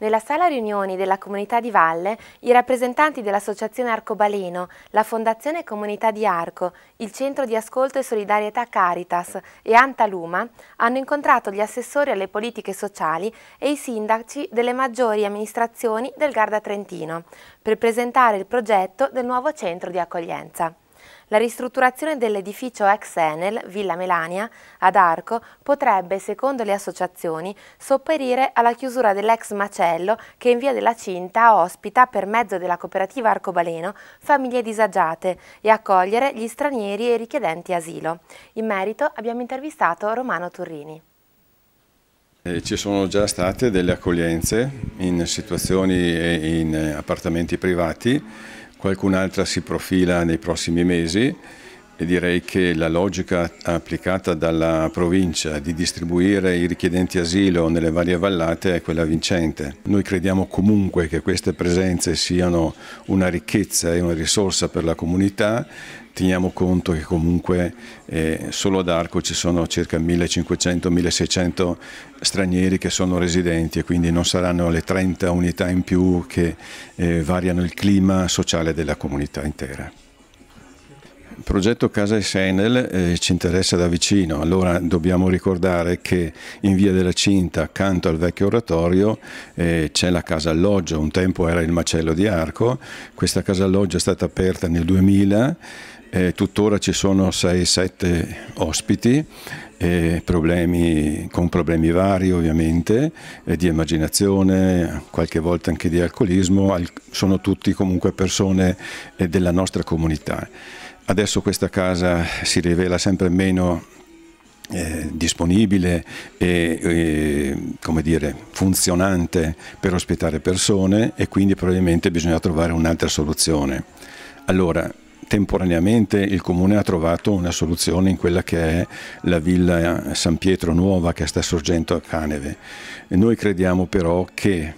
Nella sala riunioni della Comunità di Valle, i rappresentanti dell'Associazione Arcobaleno, la Fondazione Comunità di Arco, il Centro di Ascolto e Solidarietà Caritas e Antaluma hanno incontrato gli assessori alle politiche sociali e i sindaci delle maggiori amministrazioni del Garda Trentino per presentare il progetto del nuovo centro di accoglienza. La ristrutturazione dell'edificio ex Enel, Villa Melania, ad Arco, potrebbe, secondo le associazioni, sopperire alla chiusura dell'ex macello che in via della Cinta ospita, per mezzo della cooperativa Arcobaleno, famiglie disagiate e accogliere gli stranieri e richiedenti asilo. In merito abbiamo intervistato Romano Turrini. Eh, ci sono già state delle accoglienze in situazioni e in eh, appartamenti privati qualcun'altra si profila nei prossimi mesi e direi che la logica applicata dalla provincia di distribuire i richiedenti asilo nelle varie vallate è quella vincente. Noi crediamo comunque che queste presenze siano una ricchezza e una risorsa per la comunità, teniamo conto che comunque eh, solo ad Arco ci sono circa 1500-1600 stranieri che sono residenti e quindi non saranno le 30 unità in più che eh, variano il clima sociale della comunità intera. Il progetto Casa Essenel eh, ci interessa da vicino, allora dobbiamo ricordare che in via della Cinta, accanto al vecchio oratorio, eh, c'è la casa alloggio, un tempo era il macello di Arco, questa casa alloggio è stata aperta nel 2000, eh, tuttora ci sono 6-7 ospiti eh, problemi, con problemi vari ovviamente, eh, di immaginazione, qualche volta anche di alcolismo, al sono tutti comunque persone eh, della nostra comunità. Adesso questa casa si rivela sempre meno eh, disponibile e, e come dire, funzionante per ospitare persone e quindi probabilmente bisogna trovare un'altra soluzione. Allora, temporaneamente il comune ha trovato una soluzione in quella che è la villa San Pietro Nuova che sta sorgendo a Caneve. Noi crediamo però che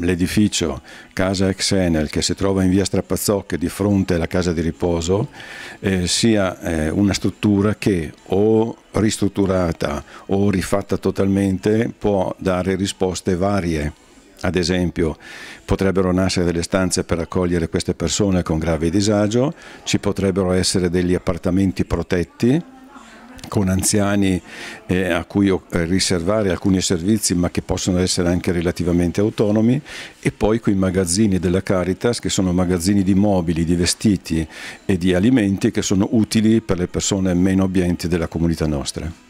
l'edificio Casa Ex Enel che si trova in via Strapazzocche di fronte alla casa di riposo eh, sia eh, una struttura che o ristrutturata o rifatta totalmente può dare risposte varie. Ad esempio potrebbero nascere delle stanze per accogliere queste persone con grave disagio, ci potrebbero essere degli appartamenti protetti con anziani eh, a cui eh, riservare alcuni servizi ma che possono essere anche relativamente autonomi e poi con i magazzini della Caritas che sono magazzini di mobili, di vestiti e di alimenti che sono utili per le persone meno abbienti della comunità nostra.